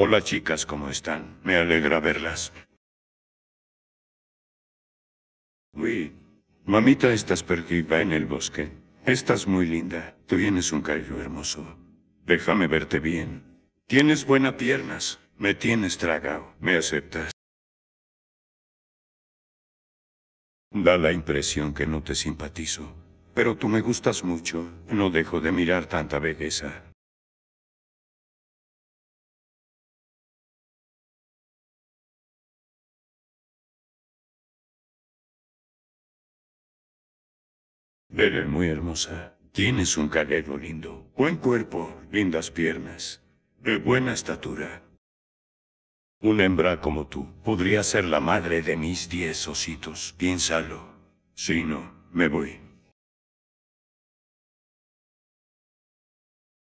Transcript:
Hola chicas, ¿cómo están? Me alegra verlas. Uy, mamita, estás perdida en el bosque. Estás muy linda. Tú Tienes un cabello hermoso. Déjame verte bien. Tienes buenas piernas. Me tienes tragado. ¿Me aceptas? Da la impresión que no te simpatizo. Pero tú me gustas mucho. No dejo de mirar tanta belleza. Eres muy hermosa. Tienes un cabello lindo, buen cuerpo, lindas piernas, de buena estatura. Una hembra como tú podría ser la madre de mis diez ositos, piénsalo. Si no, me voy.